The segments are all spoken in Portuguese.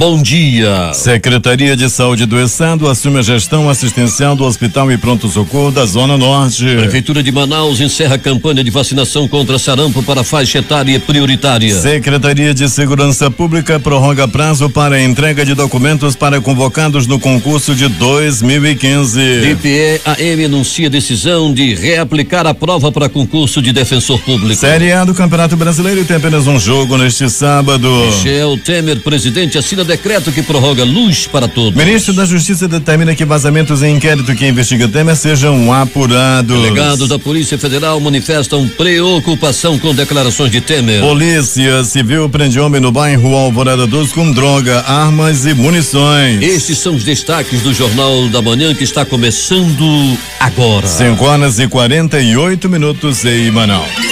Bom dia. Secretaria de Saúde do Estado assume a gestão assistencial do Hospital e Pronto Socorro da Zona Norte. Prefeitura de Manaus encerra a campanha de vacinação contra sarampo para faixa etária prioritária. Secretaria de Segurança Pública prorroga prazo para entrega de documentos para convocados no concurso de 2015. DPE AM anuncia decisão de reaplicar a prova para concurso de defensor público. Série A do Campeonato Brasileiro tem apenas um jogo neste sábado. Michel Temer, presidente, assina decreto que prorroga luz para todos. Ministro da Justiça determina que vazamentos em inquérito que investiga Temer sejam apurados. Delegados da Polícia Federal manifestam preocupação com declarações de Temer. Polícia Civil prende homem no bairro Alvorada 12 com droga, armas e munições. Estes são os destaques do Jornal da Manhã que está começando agora. 5 horas e 48 minutos em Manaus.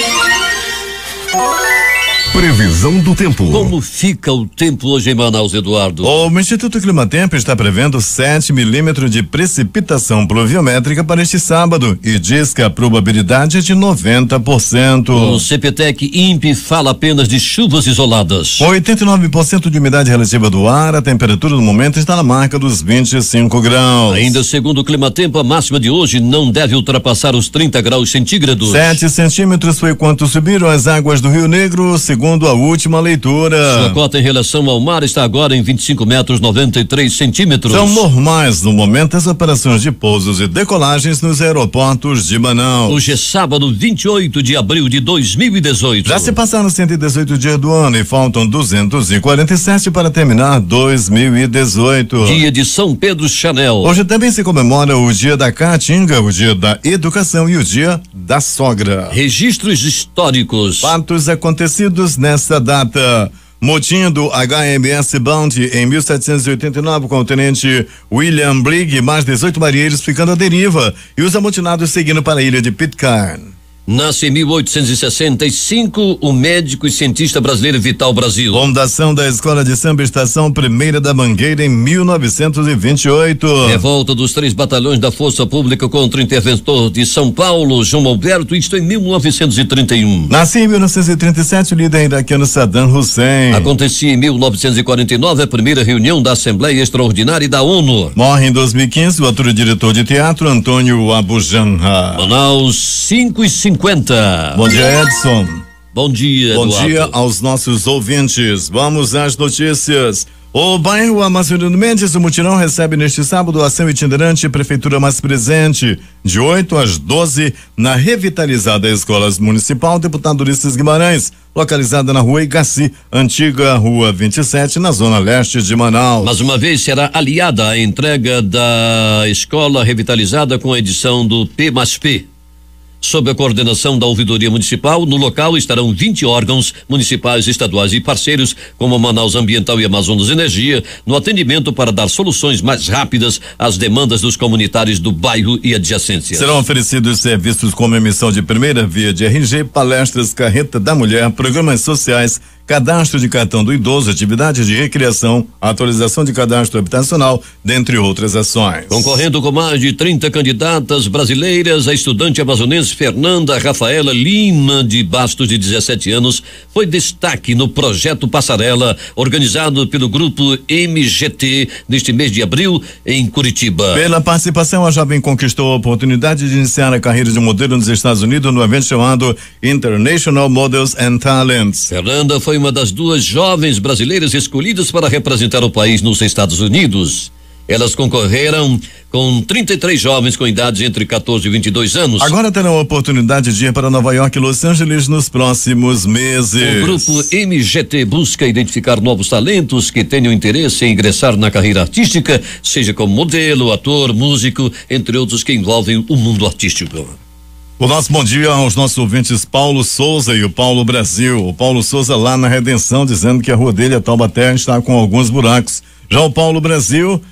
Previsão do tempo. Como fica o tempo hoje em Manaus, Eduardo? O Instituto Climatempo está prevendo 7 milímetros de precipitação pluviométrica para este sábado e diz que a probabilidade é de 90%. O CPTEC INPE fala apenas de chuvas isoladas. 89% de umidade relativa do ar, a temperatura do momento está na marca dos 25 graus. Ainda segundo o Climatempo, a máxima de hoje não deve ultrapassar os 30 graus centígrados. 7 centímetros foi quanto subiram as águas do Rio Negro, segundo segundo a última leitura. Sua cota em relação ao mar está agora em 25 metros 93 centímetros. São normais no momento as operações de pousos e decolagens nos aeroportos de Manaus. Hoje é sábado 28 de abril de 2018. Já se passaram 118 dias do ano e faltam 247 para terminar 2018. Dia de São Pedro Chanel. Hoje também se comemora o dia da Caatinga, o dia da educação e o dia da sogra. Registros históricos. Fatos acontecidos nessa data. Motim do HMS Bounty em 1789 com o tenente William Brigg, mais 18 marinheiros ficando à deriva e os amotinados seguindo para a ilha de Pitcairn. Nasce em 1865 o médico e cientista brasileiro Vital Brasil. Fundação da Escola de Samba Estação Primeira da Mangueira em 1928. Revolta dos três batalhões da Força Pública contra o interventor de São Paulo, João Alberto, isto em 1931. Nasce em 1937 o líder iraquiano Saddam Hussein. Acontecia em 1949 a primeira reunião da Assembleia Extraordinária da ONU. Morre em 2015 o ator e diretor de teatro Antônio Abujanra. Manaus 5 e 5 50. Bom dia, Edson. Bom dia, Eduardo. Bom dia aos nossos ouvintes. Vamos às notícias. O bairro Amazonino Mendes do Mutirão recebe neste sábado ação itinerante Prefeitura Mais Presente, de 8 às 12, na revitalizada Escolas Municipal Deputado Ulisses Guimarães, localizada na rua Igaci, antiga rua 27, na zona leste de Manaus. Mais uma vez será aliada a entrega da escola revitalizada com a edição do P mais P sob a coordenação da Ouvidoria Municipal. No local estarão 20 órgãos municipais, estaduais e parceiros, como Manaus Ambiental e Amazonas Energia, no atendimento para dar soluções mais rápidas às demandas dos comunitários do bairro e adjacências. Serão oferecidos serviços como emissão de primeira via de RG, palestras, carreta da mulher, programas sociais cadastro de cartão do idoso, atividades de recreação, atualização de cadastro habitacional, dentre outras ações. Concorrendo com mais de 30 candidatas brasileiras, a estudante amazonense Fernanda Rafaela Lima de Bastos, de 17 anos, foi destaque no projeto Passarela, organizado pelo grupo MGT neste mês de abril em Curitiba. Pela participação, a jovem conquistou a oportunidade de iniciar a carreira de modelo nos Estados Unidos no evento chamado International Models and Talents. Fernanda foi foi uma das duas jovens brasileiras escolhidas para representar o país nos Estados Unidos. Elas concorreram com 33 jovens com idades entre 14 e 22 anos. Agora terão a oportunidade de ir para Nova York e Los Angeles nos próximos meses. O grupo MGT busca identificar novos talentos que tenham interesse em ingressar na carreira artística, seja como modelo, ator, músico, entre outros que envolvem o mundo artístico. O nosso bom dia aos nossos ouvintes Paulo Souza e o Paulo Brasil. O Paulo Souza lá na Redenção dizendo que a rua dele, a Taubaté, está com alguns buracos. Já o Paulo Brasil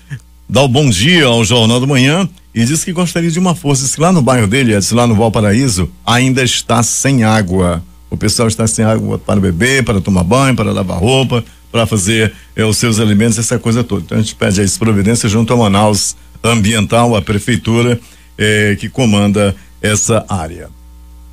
dá o bom dia ao Jornal da Manhã e diz que gostaria de uma força. Diz que lá no bairro dele, é, diz lá no Valparaíso, ainda está sem água. O pessoal está sem água para beber, para tomar banho, para lavar roupa, para fazer é, os seus alimentos, essa coisa toda. Então a gente pede a providência junto ao Manaus Ambiental, a Prefeitura, é, que comanda essa área.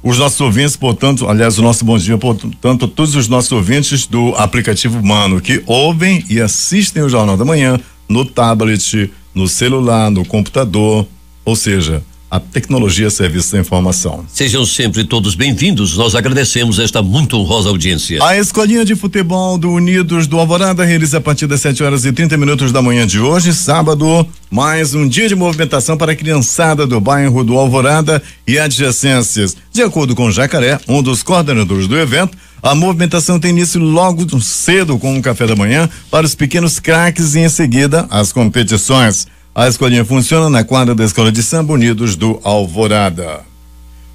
Os nossos ouvintes, portanto, aliás, o nosso bom dia, portanto, todos os nossos ouvintes do aplicativo Humano que ouvem e assistem o Jornal da Manhã no tablet, no celular, no computador, ou seja, a tecnologia, serviço da informação. Sejam sempre todos bem-vindos. Nós agradecemos esta muito honrosa audiência. A escolinha de futebol do Unidos do Alvorada realiza a partir das 7 horas e 30 minutos da manhã de hoje, sábado, mais um dia de movimentação para a criançada do bairro do Alvorada e adjacências. De acordo com Jacaré, um dos coordenadores do evento, a movimentação tem início logo cedo com o café da manhã para os pequenos craques e em seguida as competições. A escolinha funciona na quadra da Escola de Samba Unidos do Alvorada.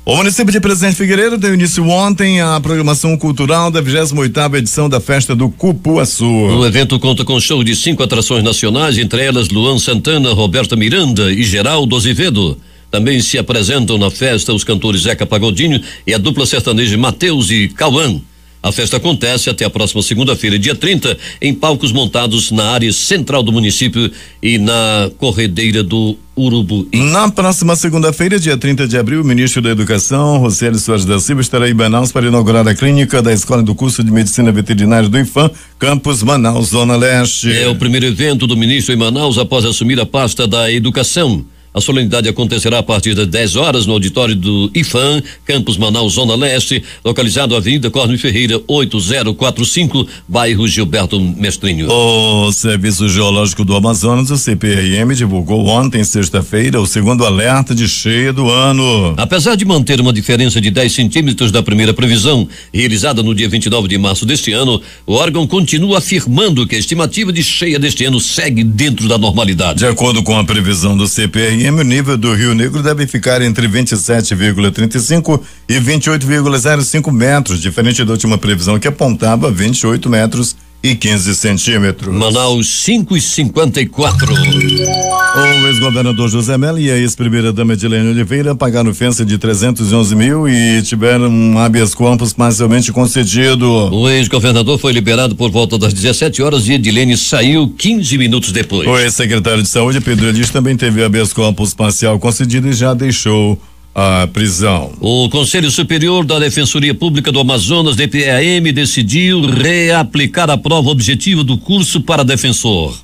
O município de Presidente Figueiredo deu início ontem à programação cultural da 28ª edição da Festa do Cupuaçu. O evento conta com show de cinco atrações nacionais, entre elas Luan Santana, Roberta Miranda e Geraldo Azevedo. Também se apresentam na festa os cantores Zeca Pagodinho e a dupla sertaneja Mateus e Cauã. A festa acontece até a próxima segunda-feira, dia 30, em palcos montados na área central do município e na corredeira do Urubu. Na próxima segunda-feira, dia 30 de abril, o ministro da Educação, Roseli Soares da Silva, estará em Manaus para inaugurar a clínica da Escola do Curso de Medicina Veterinária do IFAM, Campus Manaus, Zona Leste. É o primeiro evento do ministro em Manaus após assumir a pasta da Educação. A solenidade acontecerá a partir das 10 horas no auditório do IFAM, Campus Manaus, Zona Leste, localizado à Avenida Corne Ferreira, 8045, bairro Gilberto Mestrinho. O Serviço Geológico do Amazonas, o CPRM, divulgou ontem, sexta-feira, o segundo alerta de cheia do ano. Apesar de manter uma diferença de 10 centímetros da primeira previsão, realizada no dia 29 de março deste ano, o órgão continua afirmando que a estimativa de cheia deste ano segue dentro da normalidade. De acordo com a previsão do CPRM, RPM, o nível do Rio Negro deve ficar entre 27,35 e 28,05 metros, diferente da última previsão que apontava 28 metros e 15 centímetros. Manaus 5 e 54. O ex-governador José Mello e a ex-primeira-dama Edilene Oliveira pagaram fiança de 311 mil e tiveram um habeas corpus parcialmente concedido. O ex-governador foi liberado por volta das 17 horas e Edilene saiu 15 minutos depois. O ex-secretário de saúde, Pedro Elis, também teve habeas corpus parcial concedido e já deixou a prisão. O Conselho Superior da Defensoria Pública do Amazonas, DPAM, decidiu reaplicar a prova objetiva do curso para defensor.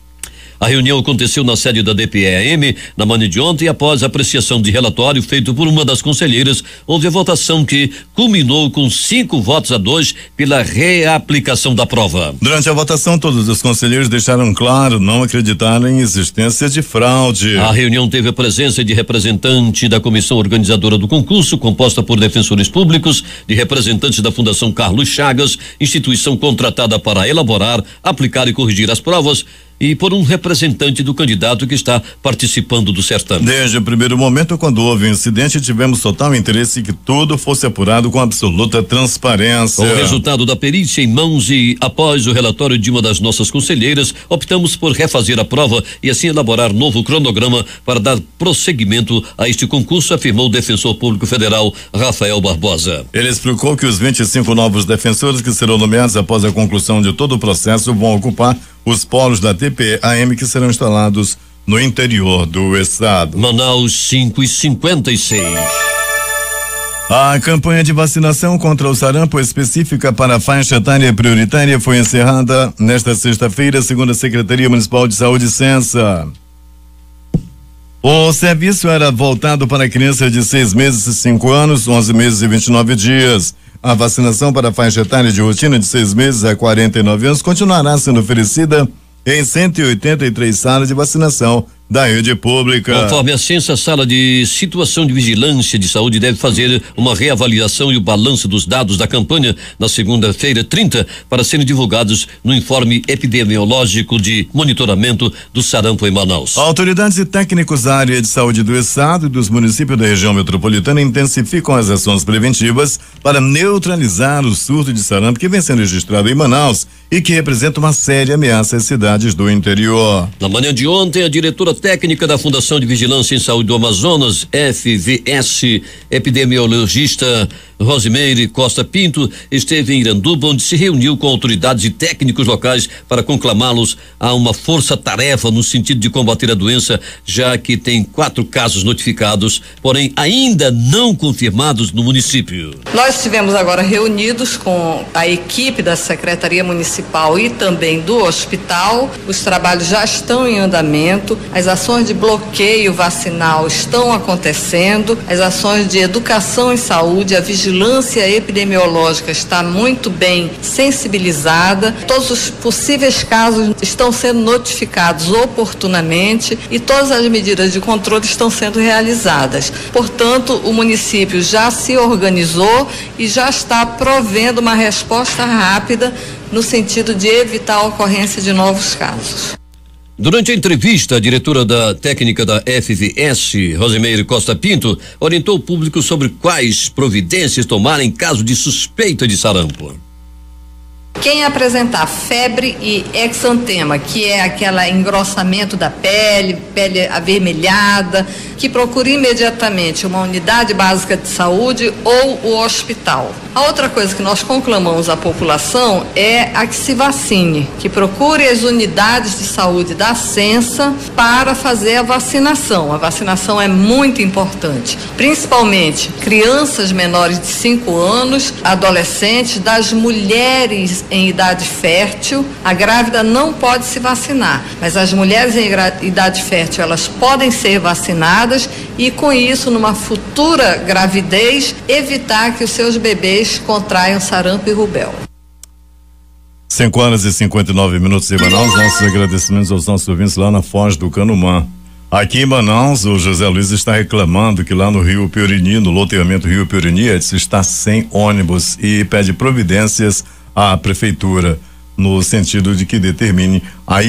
A reunião aconteceu na sede da DPEM na manhã de ontem e após a apreciação de relatório feito por uma das conselheiras, houve a votação que culminou com cinco votos a dois pela reaplicação da prova. Durante a votação, todos os conselheiros deixaram claro não acreditar em existência de fraude. A reunião teve a presença de representante da comissão organizadora do concurso, composta por defensores públicos, de representantes da Fundação Carlos Chagas, instituição contratada para elaborar, aplicar e corrigir as provas, e por um representante do candidato que está participando do certame. Desde o primeiro momento, quando houve o um incidente, tivemos total interesse que tudo fosse apurado com absoluta transparência. O resultado da perícia em mãos e após o relatório de uma das nossas conselheiras, optamos por refazer a prova e assim elaborar novo cronograma para dar prosseguimento a este concurso, afirmou o defensor público federal Rafael Barbosa. Ele explicou que os 25 novos defensores que serão nomeados após a conclusão de todo o processo vão ocupar os polos da TPAM que serão instalados no interior do estado. Manaus 5 e 56. A campanha de vacinação contra o sarampo específica para a faixa etária prioritária foi encerrada nesta sexta-feira, segundo a Secretaria Municipal de Saúde Censa. O serviço era voltado para crianças de seis meses e cinco anos, onze meses e vinte nove dias. A vacinação para a faixa etária de rotina de seis meses a 49 anos continuará sendo oferecida em 183 salas de vacinação da rede pública. Conforme a Censa, a sala de situação de vigilância de saúde deve fazer uma reavaliação e o balanço dos dados da campanha na segunda-feira, 30, para serem divulgados no informe epidemiológico de monitoramento do sarampo em Manaus. Autoridades e técnicos da área de saúde do estado e dos municípios da região metropolitana intensificam as ações preventivas para neutralizar o surto de sarampo que vem sendo registrado em Manaus e que representa uma séria ameaça às cidades do interior. Na manhã de ontem, a diretora técnica da Fundação de Vigilância em Saúde do Amazonas, FVS, epidemiologista Rosimeire Costa Pinto esteve em Iranduba, onde se reuniu com autoridades e técnicos locais para conclamá-los a uma força-tarefa no sentido de combater a doença, já que tem quatro casos notificados, porém ainda não confirmados no município. Nós estivemos agora reunidos com a equipe da Secretaria Municipal e também do hospital. Os trabalhos já estão em andamento, as ações de bloqueio vacinal estão acontecendo, as ações de educação em saúde, a vigilância vigilância epidemiológica está muito bem sensibilizada, todos os possíveis casos estão sendo notificados oportunamente e todas as medidas de controle estão sendo realizadas. Portanto, o município já se organizou e já está provendo uma resposta rápida no sentido de evitar a ocorrência de novos casos. Durante a entrevista, a diretora da técnica da FVS, Rosemeire Costa Pinto, orientou o público sobre quais providências tomar em caso de suspeita de sarampo. Quem apresentar febre e exantema, que é aquele engrossamento da pele, pele avermelhada, que procure imediatamente uma unidade básica de saúde ou o hospital. A outra coisa que nós conclamamos à população é a que se vacine, que procure as unidades de saúde da Sensa para fazer a vacinação. A vacinação é muito importante, principalmente crianças menores de 5 anos, adolescentes, das mulheres em idade fértil. A grávida não pode se vacinar, mas as mulheres em idade fértil, elas podem ser vacinadas e com isso numa futura gravidez evitar que os seus bebês mês contraem sarampo e rubéola. 5 horas e 59 minutos em Manaus. Nossos agradecimentos aos nossos ouvintes lá na Foz do Canumã. Aqui em Manaus, o José Luiz está reclamando que lá no Rio Piorini, no loteamento Rio Piorini, está sem ônibus e pede providências à prefeitura no sentido de que determine a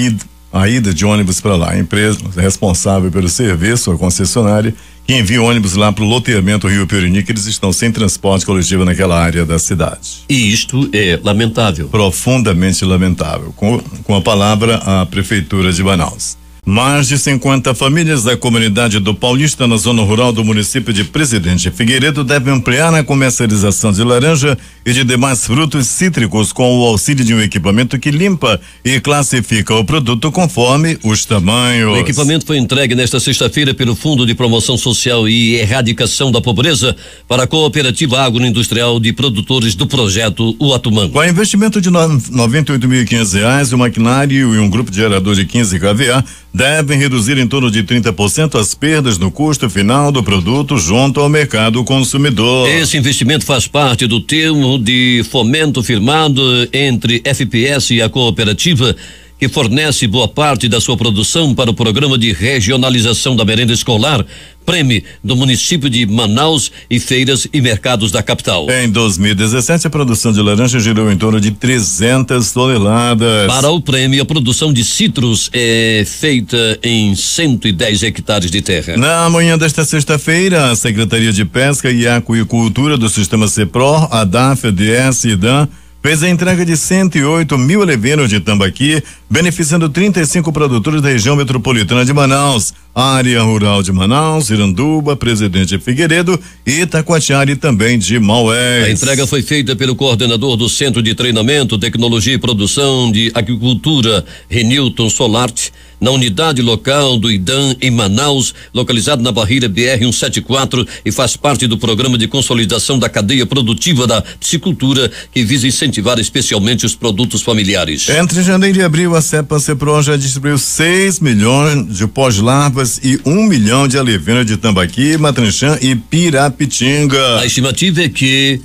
a ida de ônibus para lá. A empresa responsável pelo serviço, a concessionária, que envia ônibus lá para o loteamento Rio Perini, que eles estão sem transporte coletivo naquela área da cidade. E isto é lamentável. Profundamente lamentável. Com, com a palavra, a Prefeitura de Manaus. Mais de 50 famílias da comunidade do Paulista, na zona rural do município de Presidente Figueiredo, devem ampliar a comercialização de laranja e de demais frutos cítricos com o auxílio de um equipamento que limpa e classifica o produto conforme os tamanhos. O equipamento foi entregue nesta sexta-feira pelo Fundo de Promoção Social e Erradicação da Pobreza para a Cooperativa Agroindustrial de Produtores do Projeto Uatumã. Com investimento de R$ 98.500, o maquinário e um grupo de gerador de 15 kVA, devem reduzir em torno de 30% as perdas no custo final do produto junto ao mercado consumidor. Esse investimento faz parte do termo de fomento firmado entre FPS e a cooperativa que fornece boa parte da sua produção para o Programa de Regionalização da Merenda Escolar, Prêmio do município de Manaus e feiras e mercados da capital. Em 2017, a produção de laranja girou em torno de 300 toneladas. Para o prêmio, a produção de citros é feita em 110 hectares de terra. Na manhã desta sexta-feira, a Secretaria de Pesca e Aquicultura do Sistema CEPRO, a DAF, DS e DAN fez a entrega de 108 mil aleveiros de tambaqui, beneficiando 35 produtores da região metropolitana de Manaus, área rural de Manaus, Iranduba, Presidente Figueiredo e Itacoatiara e também de Maués. A entrega foi feita pelo coordenador do Centro de Treinamento, Tecnologia e Produção de Agricultura, Renilton Solarte na unidade local do IDAM em Manaus, localizado na barreira BR 174 e faz parte do programa de consolidação da cadeia produtiva da psicultura que visa incentivar especialmente os produtos familiares. Entre janeiro e abril, a CEPA CEPRO já distribuiu 6 milhões de pós-larvas e 1 um milhão de alevina de tambaqui, matranchã e pirapitinga. A estimativa é que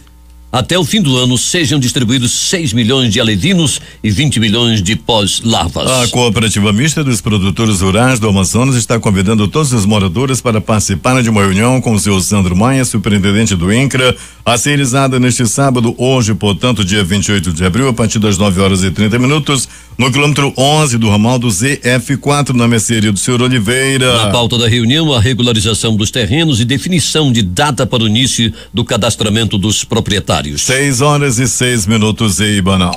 até o fim do ano sejam distribuídos 6 milhões de alevinos e 20 milhões de pós-larvas. A Cooperativa Mista dos Produtores Rurais do Amazonas está convidando todos os moradores para participar de uma reunião com o seu Sandro Maia, superintendente do INCRA, a ser realizada neste sábado, hoje, portanto, dia 28 de abril, a partir das 9 horas e 30 minutos, no quilômetro 11 do ramal do ZF4, na mercearia do senhor Oliveira. Na pauta da reunião, a regularização dos terrenos e definição de data para o início do cadastramento dos proprietários cenários. 6 horas e 6 minutos e banal.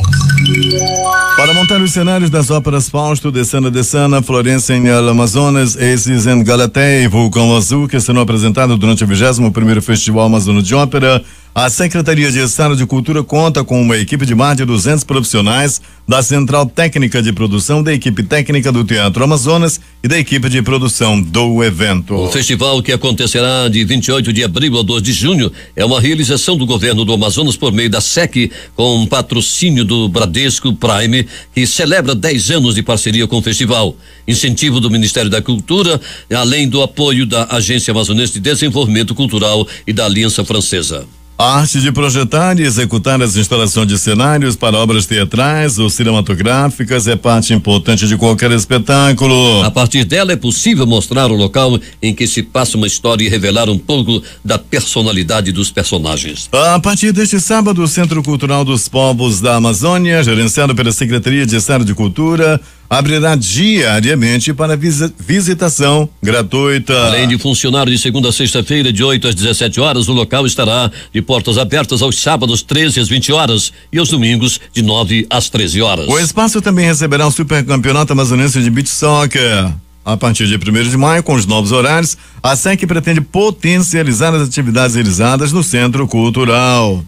Para montar os cenários das óperas Fausto, de Sana de Sana, Florença em Amazonas, Aces em Galatea e Vulcão Azul, que serão apresentados durante o 21 primeiro Festival Amazono de Ópera, a Secretaria de Estado de Cultura conta com uma equipe de mais de 200 profissionais da Central Técnica de Produção, da equipe técnica do Teatro Amazonas e da equipe de produção do evento. O festival que acontecerá de 28 de abril a 2 de junho é uma realização do governo do Amazonas por meio da SEC, com um patrocínio do Bradesco Prime, que celebra 10 anos de parceria com o festival. Incentivo do Ministério da Cultura, além do apoio da Agência Amazonense de Desenvolvimento Cultural e da Aliança Francesa. A arte de projetar e executar as instalações de cenários para obras teatrais ou cinematográficas é parte importante de qualquer espetáculo. A partir dela é possível mostrar o local em que se passa uma história e revelar um pouco da personalidade dos personagens. A partir deste sábado, o Centro Cultural dos Povos da Amazônia, gerenciado pela Secretaria de Estado de Cultura, abrirá diariamente para visitação gratuita. Além de funcionar de segunda a sexta-feira, de 8 às 17 horas, o local estará de portas abertas aos sábados, 13 às 20 horas, e aos domingos, de 9 às 13 horas. O espaço também receberá o Supercampeonato Amazonense de Beach Soccer. A partir de 1 de maio, com os novos horários, a SEC pretende potencializar as atividades realizadas no Centro Cultural.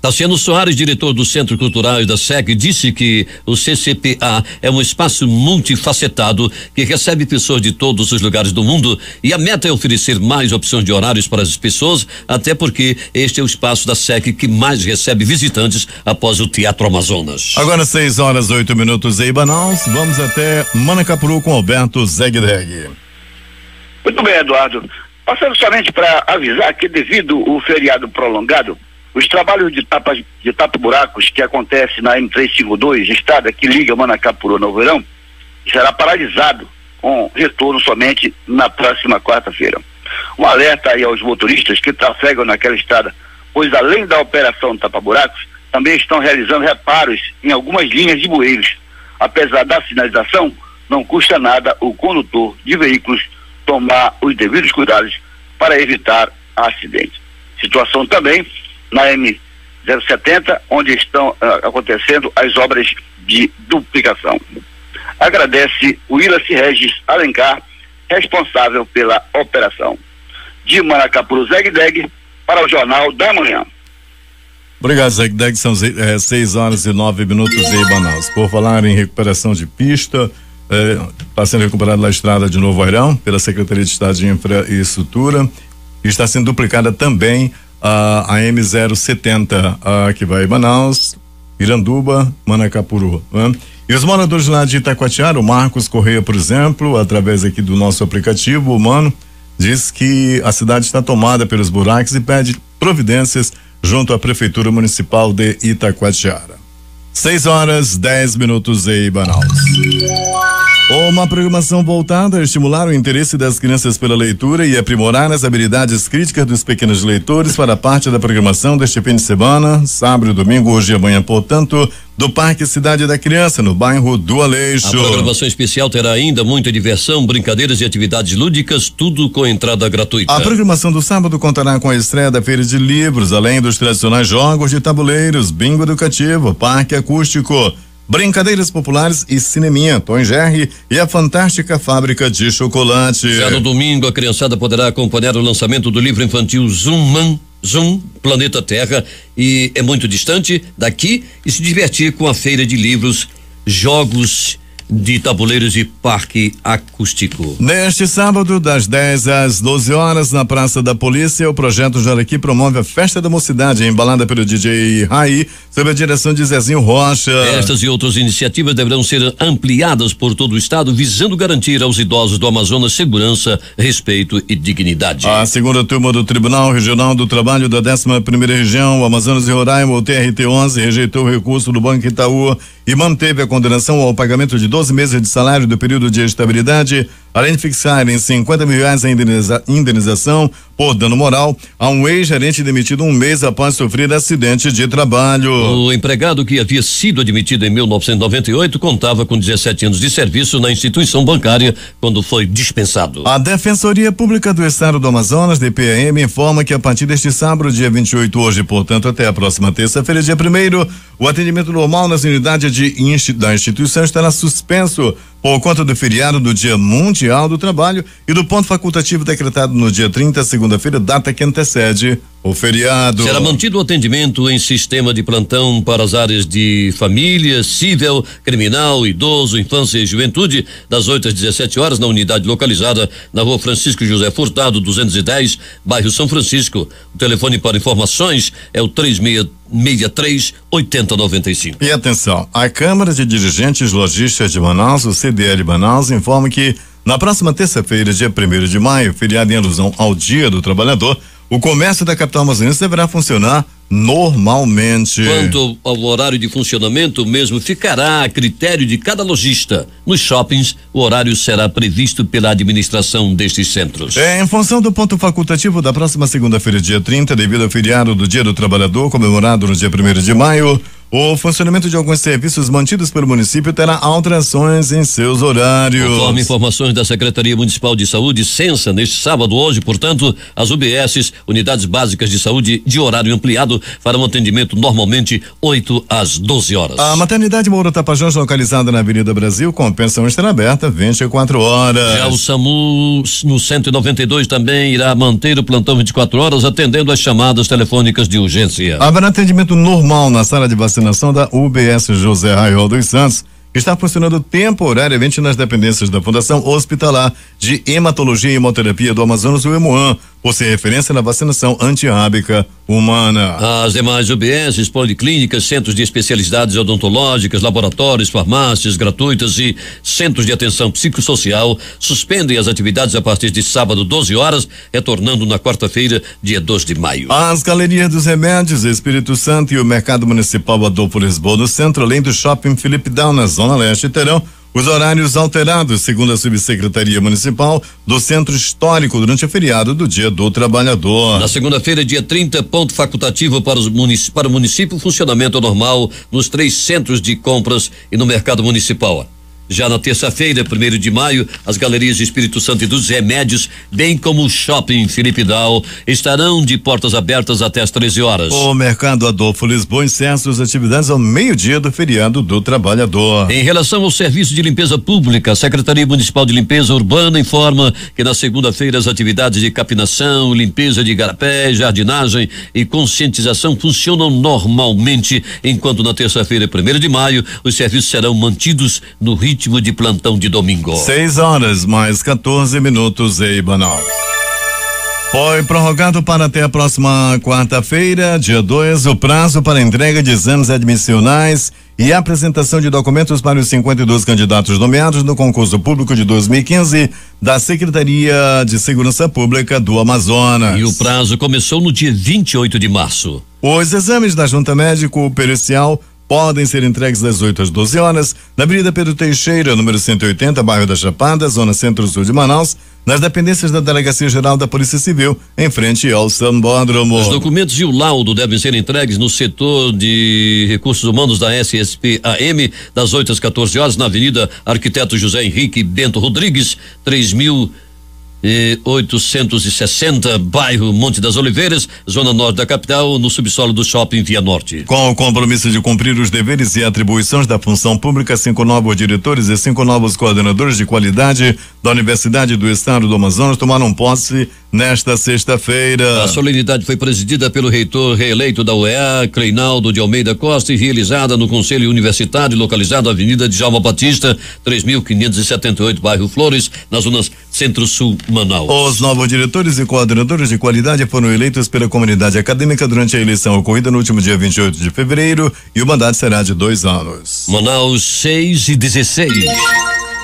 Tassiano Soares, diretor do Centro Cultural da SEG, disse que o CCPA é um espaço multifacetado que recebe pessoas de todos os lugares do mundo e a meta é oferecer mais opções de horários para as pessoas, até porque este é o espaço da SEG que mais recebe visitantes após o Teatro Amazonas. Agora 6 horas oito minutos em Manaus, vamos até Manacapuru com Alberto Zegdeg. Muito bem, Eduardo. Passando somente para avisar que devido o feriado prolongado, os trabalhos de tapa, de tapa buracos que acontece na M352, estrada que liga Manacapuru ao Verão, será paralisado com retorno somente na próxima quarta-feira. Um alerta aí aos motoristas que trafegam naquela estrada, pois além da operação tapa buracos, também estão realizando reparos em algumas linhas de bueiros. Apesar da sinalização, não custa nada o condutor de veículos tomar os devidos cuidados para evitar acidente. Situação também na M070, onde estão ah, acontecendo as obras de duplicação. Agradece o Willis Regis Alencar, responsável pela operação. De Maracapuru, Zegdeg, para o Jornal da Manhã. Obrigado, Zegdeg. São 6 é, eh, horas e 9 minutos em Manaus. Por falar em recuperação de pista, eh, está é, sendo recuperada a estrada de Novo Airão pela Secretaria de Estado de Infraestrutura e está sendo duplicada também ah, a M070 uh, ah, que vai em Manaus, Iranduba, Manacapuru. Né? E os moradores lá de Itacoatiara, o Marcos Correia, por exemplo, através aqui do nosso aplicativo humano, diz que a cidade está tomada pelos buracos e pede providências junto à Prefeitura Municipal de Itacoatiara. 6 horas 10 minutos em Manaus. Uma programação voltada a estimular o interesse das crianças pela leitura e aprimorar as habilidades críticas dos pequenos leitores para parte da programação deste fim de semana, sábado, domingo, hoje e amanhã, portanto, do Parque Cidade da Criança, no bairro do Aleixo. A programação especial terá ainda muita diversão, brincadeiras e atividades lúdicas, tudo com entrada gratuita. A programação do sábado contará com a estreia da Feira de Livros, além dos tradicionais jogos de tabuleiros, bingo educativo, parque acústico Brincadeiras Populares e Cineminha, Tom Gerri e a Fantástica Fábrica de Chocolate. Já no domingo, a criançada poderá acompanhar o lançamento do livro infantil Man. Zoom, Planeta Terra, e é muito distante daqui, e se divertir com a feira de livros, jogos de tabuleiros de parque acústico. Neste sábado, das 10 às 12 horas, na Praça da Polícia, o projeto Jaraqui promove a Festa da Mocidade, embalada pelo DJ Raí, sob a direção de Zezinho Rocha. Estas e outras iniciativas deverão ser ampliadas por todo o estado, visando garantir aos idosos do Amazonas segurança, respeito e dignidade. A segunda turma do Tribunal Regional do Trabalho da 11 primeira região, Amazonas e Roraima, o TRT 11, rejeitou o recurso do Banco Itaú e manteve a condenação ao pagamento de 12 12 meses de salário do período de estabilidade, além de fixar em 50 mil reais a indeniza, indenização por dano moral a um ex-gerente demitido um mês após sofrer acidente de trabalho. O empregado que havia sido admitido em 1998 contava com 17 anos de serviço na instituição bancária quando foi dispensado. A Defensoria Pública do Estado do Amazonas, DPM, informa que a partir deste sábado, dia 28, hoje, portanto, até a próxima terça-feira, dia primeiro, o atendimento normal nas unidades de, da instituição estará suspenso suspenso por conta do feriado do Dia Mundial do Trabalho e do ponto facultativo decretado no dia 30, segunda-feira, data que antecede o feriado. Será mantido o atendimento em sistema de plantão para as áreas de família, civil, criminal, idoso, infância e juventude, das 8 às 17 horas, na unidade localizada na rua Francisco José Furtado, 210, bairro São Francisco. O telefone para informações é o 3663 8095. E atenção, a Câmara de Dirigentes Logísticas de Manaus, o CDL de Manaus informa que na próxima terça-feira, dia 1 de maio, feriado em alusão ao Dia do Trabalhador, o comércio da capital amazonense deverá funcionar normalmente. Quanto ao horário de funcionamento, mesmo ficará a critério de cada lojista. Nos shoppings, o horário será previsto pela administração destes centros. É, em função do ponto facultativo da próxima segunda-feira, dia 30, devido ao feriado do Dia do Trabalhador, comemorado no dia 1 de maio, o funcionamento de alguns serviços mantidos pelo município terá alterações em seus horários. Conforme informações da Secretaria Municipal de Saúde, Sensa, neste sábado, hoje, portanto, as UBSs, Unidades Básicas de Saúde de horário ampliado, farão atendimento normalmente 8 às 12 horas. A maternidade Moura Tapajós, localizada na Avenida Brasil, com pensão estará aberta 24 horas. Já o SAMU no 192 também irá manter o plantão 24 horas, atendendo as chamadas telefônicas de urgência. Haverá atendimento normal na sala de vacinação vacinação da UBS José Raiol dos Santos está funcionando temporariamente nas dependências da Fundação Hospitalar de Hematologia e Hemoterapia do Amazonas, o EMOAN, por ser é referência na vacinação antirrábica humana. As demais UBSs, policlínicas, centros de especialidades odontológicas, laboratórios, farmácias gratuitas e centros de atenção psicossocial suspendem as atividades a partir de sábado, 12 horas, retornando na quarta-feira, dia 2 de maio. As galerias dos remédios, Espírito Santo e o Mercado Municipal Adolfo Lisboa no centro, além do shopping Felipe Down na Zona Leste, terão os horários alterados, segundo a Subsecretaria Municipal do Centro Histórico, durante o feriado do Dia do Trabalhador. Na segunda-feira, dia 30, ponto facultativo para, os para o município, funcionamento normal nos três centros de compras e no mercado municipal. Já na terça-feira, 1 de maio, as galerias Espírito Santo e dos Remédios, bem como o shopping Felipe Dal, estarão de portas abertas até as 13 horas. O mercado Adolfo Lisboa encerra suas atividades ao meio-dia do feriado do trabalhador. Em relação ao serviço de limpeza pública, a Secretaria Municipal de Limpeza Urbana informa que na segunda-feira as atividades de capinação, limpeza de garapé, jardinagem e conscientização funcionam normalmente, enquanto na terça-feira, 1 de maio, os serviços serão mantidos no ritmo ritmo de plantão de domingo. 6 horas mais 14 minutos em Banal. Foi prorrogado para até a próxima quarta-feira, dia 2, o prazo para entrega de exames admissionais e apresentação de documentos para os 52 candidatos nomeados no concurso público de 2015 da Secretaria de Segurança Pública do Amazonas. E o prazo começou no dia 28 de março. Os exames da Junta Médico Pericial podem ser entregues das 8 às 12 horas na Avenida Pedro Teixeira, número 180, bairro da Chapada, zona centro-sul de Manaus, nas dependências da Delegacia Geral da Polícia Civil, em frente ao Sambódromo. Os documentos e o laudo devem ser entregues no setor de recursos humanos da SSPAM, das 8 às 14 horas, na Avenida Arquiteto José Henrique Bento Rodrigues, 3000 e 860, bairro Monte das Oliveiras, zona norte da capital, no subsolo do shopping Via Norte. Com o compromisso de cumprir os deveres e atribuições da função pública, cinco novos diretores e cinco novos coordenadores de qualidade da Universidade do Estado do Amazonas tomaram posse nesta sexta-feira. A solenidade foi presidida pelo reitor reeleito da UEA, Creinaldo de Almeida Costa, e realizada no Conselho Universitário, localizado na Avenida de Jalva Batista, 3578, bairro Flores, na zona Centro-Sul, Manaus. Os novos diretores e coordenadores de qualidade foram eleitos pela comunidade acadêmica durante a eleição ocorrida no último dia 28 de fevereiro e o mandato será de dois anos. Manaus 6 e 16.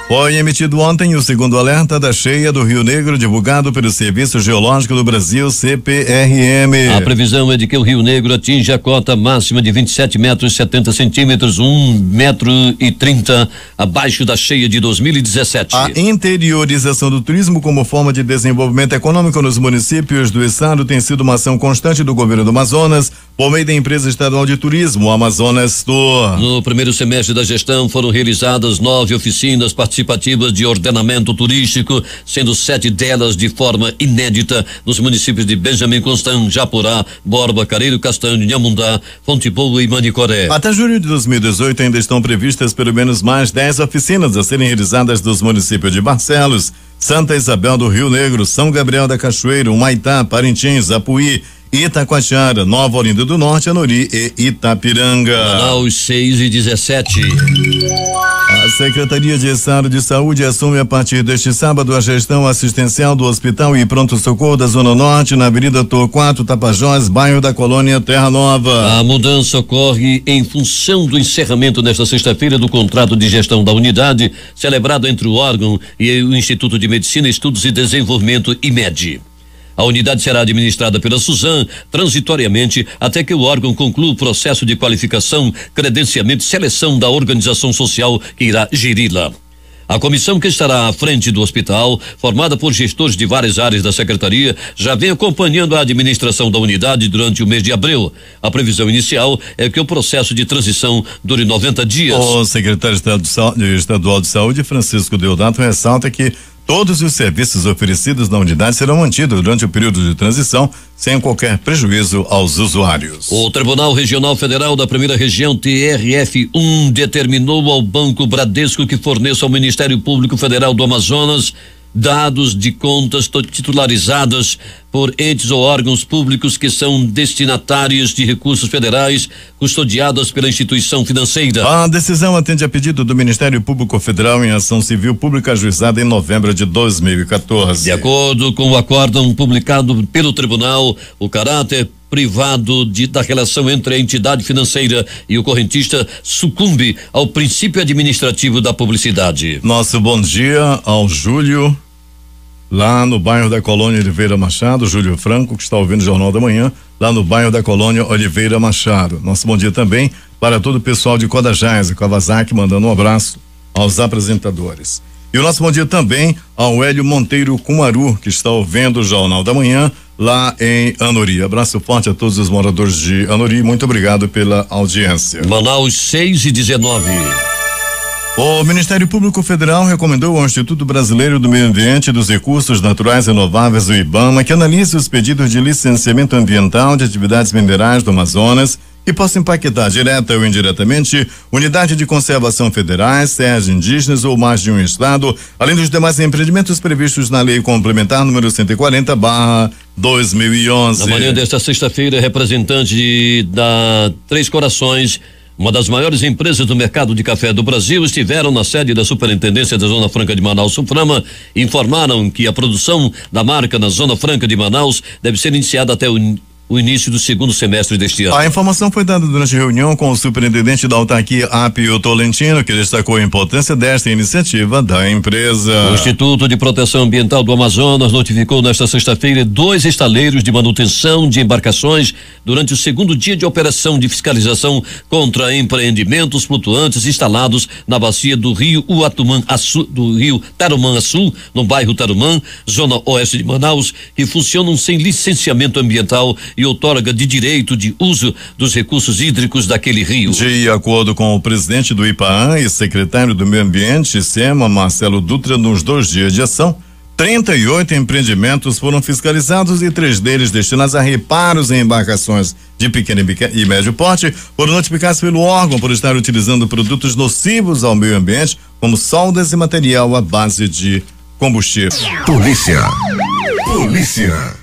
Foi emitido ontem o segundo alerta da cheia do Rio Negro, divulgado pelo Serviço Geológico do Brasil, CPRM. A previsão é de que o Rio Negro atinja a cota máxima de 27 metros 70 centímetros, 1 um metro e 30 abaixo da cheia de 2017. A interiorização do turismo como forma de desenvolvimento econômico nos municípios do estado tem sido uma ação constante do governo do Amazonas por meio da empresa estadual de turismo, Amazonas Tour. No primeiro semestre da gestão foram realizadas nove oficinas participativas de ordenamento turístico, sendo sete delas de forma inédita nos municípios de Benjamin Constant, Japurá, Borba, Careiro Castanho, Nhamundá, Fonte Boa e Manicoré. Até junho de 2018 ainda estão previstas pelo menos mais dez oficinas a serem realizadas dos municípios de Barcelos, Santa Isabel do Rio Negro, São Gabriel da Cachoeira, Humaitá, Parintins, Apuí, Itacoatiara, Nova Olinda do Norte, Anori e Itapiranga. Manaus 6 e 17. A Secretaria de Estado de Saúde assume a partir deste sábado a gestão assistencial do Hospital e Pronto Socorro da Zona Norte, na Avenida Torquato Tapajós, bairro da Colônia Terra Nova. A mudança ocorre em função do encerramento nesta sexta-feira do contrato de gestão da unidade, celebrado entre o órgão e o Instituto de Medicina, Estudos e Desenvolvimento, IMED. A unidade será administrada pela Suzan transitoriamente até que o órgão conclua o processo de qualificação, credenciamento e seleção da organização social que irá geri-la. A comissão que estará à frente do hospital, formada por gestores de várias áreas da secretaria, já vem acompanhando a administração da unidade durante o mês de abril. A previsão inicial é que o processo de transição dure 90 dias. O secretário estadual de saúde, Francisco Deodato, ressalta que Todos os serviços oferecidos na unidade serão mantidos durante o período de transição, sem qualquer prejuízo aos usuários. O Tribunal Regional Federal da Primeira Região, TRF1, determinou ao Banco Bradesco que forneça ao Ministério Público Federal do Amazonas dados de contas titularizadas por entes ou órgãos públicos que são destinatários de recursos federais custodiadas pela instituição financeira. A decisão atende a pedido do Ministério Público Federal em ação civil pública ajuizada em novembro de 2014. De acordo com o acórdão publicado pelo tribunal, o caráter privado de, da relação entre a entidade financeira e o correntista sucumbe ao princípio administrativo da publicidade. Nosso bom dia ao Júlio lá no bairro da Colônia Oliveira Machado, Júlio Franco, que está ouvindo o Jornal da Manhã, lá no bairro da Colônia Oliveira Machado. Nosso bom dia também para todo o pessoal de Codajás e Kawasaki, mandando um abraço aos apresentadores. E o nosso bom dia também ao Hélio Monteiro Cumaru, que está ouvindo o Jornal da Manhã, lá em Anori. Abraço forte a todos os moradores de Anori, muito obrigado pela audiência. Manaus 6 e 19. O Ministério Público Federal recomendou ao Instituto Brasileiro do Meio Ambiente e dos Recursos Naturais Renováveis, o IBAMA, que analise os pedidos de licenciamento ambiental de atividades minerais do Amazonas que possa impactar direta ou indiretamente unidade de conservação federais, serras indígenas ou mais de um estado, além dos demais empreendimentos previstos na Lei Complementar número 140 barra 2011. Na manhã desta sexta-feira, representante da Três Corações uma das maiores empresas do mercado de café do Brasil estiveram na sede da Superintendência da Zona Franca de Manaus, Suframa, e informaram que a produção da marca na Zona Franca de Manaus deve ser iniciada até o o início do segundo semestre deste ano. A informação foi dada durante a reunião com o superintendente da autarquia Apio Tolentino, que destacou a importância desta iniciativa da empresa. O Instituto de Proteção Ambiental do Amazonas notificou nesta sexta-feira dois estaleiros de manutenção de embarcações durante o segundo dia de operação de fiscalização contra empreendimentos flutuantes instalados na bacia do rio Uatumã Açu, do rio Tarumã Açu, no bairro Tarumã, zona oeste de Manaus, que funcionam sem licenciamento ambiental e outorga de direito de uso dos recursos hídricos daquele rio. De acordo com o presidente do IPAAN e secretário do Meio Ambiente, SEMA, Marcelo Dutra, nos dois dias de ação, 38 empreendimentos foram fiscalizados e três deles destinados a reparos em embarcações de pequeno e médio porte foram notificados pelo órgão por estar utilizando produtos nocivos ao meio ambiente, como soldas e material à base de combustível. Polícia. Polícia.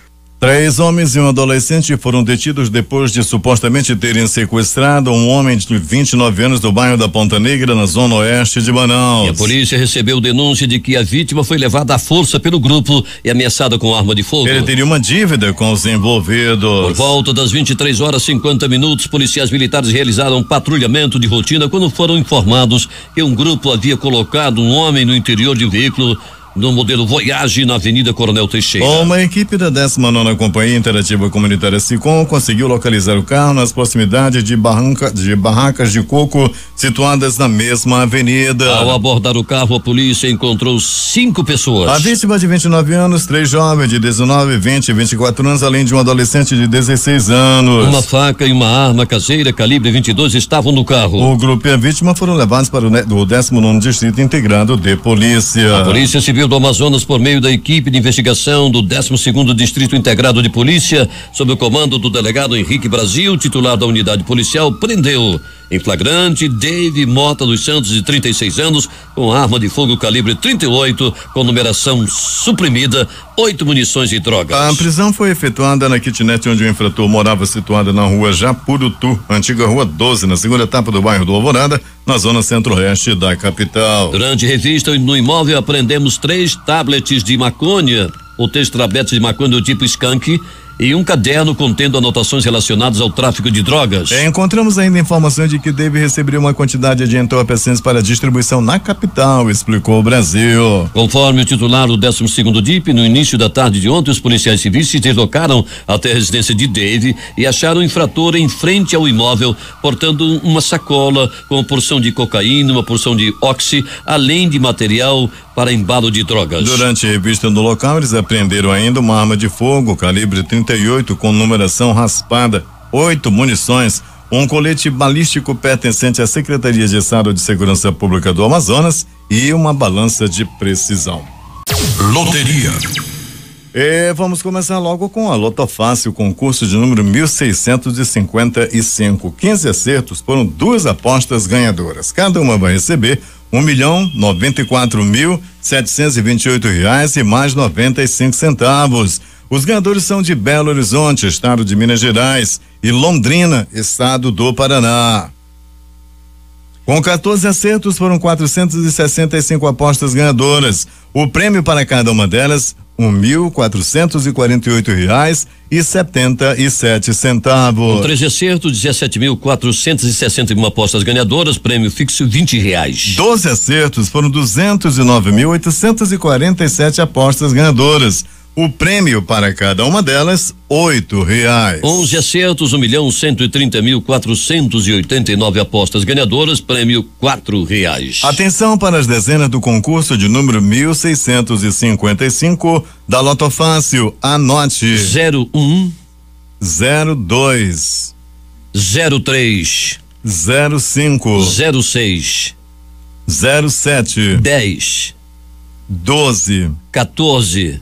Três homens e um adolescente foram detidos depois de supostamente terem sequestrado um homem de 29 anos do bairro da Ponta Negra, na zona oeste de Manaus. E a polícia recebeu denúncia de que a vítima foi levada à força pelo grupo e ameaçada com arma de fogo. Ele teria uma dívida com os envolvidos. Por volta das 23 horas 50 minutos, policiais militares realizaram um patrulhamento de rotina quando foram informados que um grupo havia colocado um homem no interior de um veículo no modelo Voyage na Avenida Coronel Teixeira. Uma equipe da 19 Companhia Interativa Comunitária Sicom conseguiu localizar o carro nas proximidades de, barranca, de barracas de coco situadas na mesma avenida. Ao abordar o carro, a polícia encontrou cinco pessoas. A vítima de 29 anos, três jovens de 19, 20 e 24 anos, além de um adolescente de 16 anos. Uma faca e uma arma caseira calibre 22 estavam no carro. O grupo e a vítima foram levados para o 19 Distrito Integrado de Polícia. A Polícia Civil Civil do Amazonas, por meio da equipe de investigação do 12º Distrito Integrado de Polícia, sob o comando do delegado Henrique Brasil, titular da unidade policial, prendeu em flagrante, Dave Mota dos Santos, de 36 anos, com arma de fogo calibre 38, com numeração suprimida, oito munições e drogas. A prisão foi efetuada na kitnet onde o infrator morava, situada na rua Japurutu, antiga rua 12, na segunda etapa do bairro do Alvorada, na zona centro-oeste da capital. Durante revista no imóvel, aprendemos três tablets de maconha, ou três tabletes de maconha do tipo skunk e um caderno contendo anotações relacionadas ao tráfico de drogas. É, encontramos ainda informações de que Dave recebeu uma quantidade de entorpecentes para distribuição na capital, explicou o Brasil. Conforme o titular do 12 DIP, no início da tarde de ontem, os policiais civis se deslocaram até a residência de Dave e acharam o infrator em frente ao imóvel, portando uma sacola com uma porção de cocaína, uma porção de oxi, além de material para embalo de drogas. Durante a revista do local, eles apreenderam ainda uma arma de fogo calibre 38 com numeração raspada, oito munições, um colete balístico pertencente à Secretaria de Estado de Segurança Pública do Amazonas e uma balança de precisão. Loteria. E vamos começar logo com a Loto Fácil, concurso de número 1655. 15 acertos foram duas apostas ganhadoras. Cada uma vai receber um milhão noventa e quatro mil setecentos e vinte e oito reais e mais noventa e cinco centavos. Os ganhadores são de Belo Horizonte, estado de Minas Gerais, e Londrina, estado do Paraná. Com 14 acertos, foram 465 apostas ganhadoras. O prêmio para cada uma delas, um mil quatrocentos e quarenta e oito reais e setenta e sete centavos. Com três acertos, 17.461 mil quatrocentos e sessenta e uma apostas ganhadoras, prêmio fixo vinte reais. Doze acertos, foram duzentos e nove mil oitocentos e quarenta e sete apostas ganhadoras, o prêmio para cada uma delas, oito reais. Onze acertos, um milhão cento e trinta mil quatrocentos e oitenta e nove apostas ganhadoras, prêmio quatro reais. Atenção para as dezenas do concurso de número mil seiscentos e cinquenta e cinco da Loto Fácil, anote. Zero um. Zero dois. Zero três. Zero cinco. Zero seis. Zero sete. Dez. Doze. Quatorze.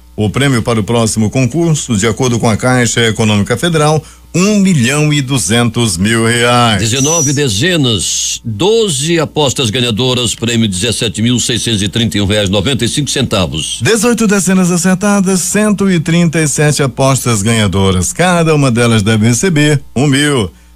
O prêmio para o próximo concurso, de acordo com a Caixa Econômica Federal, um milhão e duzentos mil reais. 19 dezenas, 12 apostas ganhadoras, prêmio dezessete mil seiscentos e trinta e um reais noventa e cinco centavos. 18 dezenas acertadas, cento e trinta e sete apostas ganhadoras, cada uma delas deve receber um mil.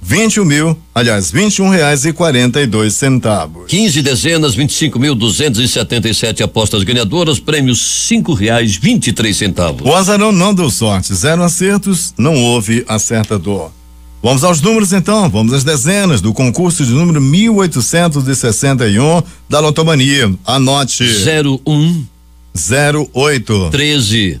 21 mil, aliás, 21 reais e dois centavos. 15 dezenas, 25.277 apostas ganhadoras, prêmios cinco reais três centavos. O azarão não deu sorte, zero acertos, não houve acertador. Vamos aos números então, vamos às dezenas do concurso de número 1861 da Lotomania. Anote: zero oito treze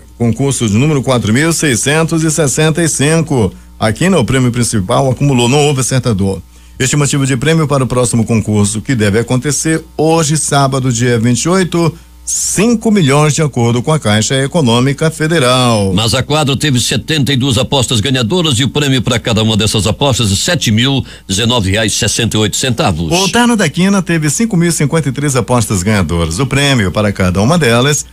concurso de número 4665. Aqui no prêmio principal acumulou, não houve acertador. Estimativa de prêmio para o próximo concurso, que deve acontecer hoje, sábado, dia 28. 5 milhões de acordo com a Caixa Econômica Federal. Mas a quadro teve 72 apostas ganhadoras e o prêmio para cada uma dessas apostas é reais centavos. O Terno da Quina teve 5.053 apostas ganhadoras. O prêmio para cada uma delas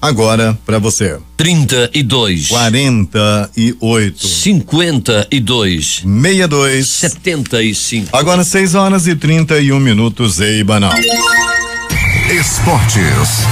agora para você. 32 48 52 62 75. Agora 6 horas e 31 um minutos e banal. Esportes.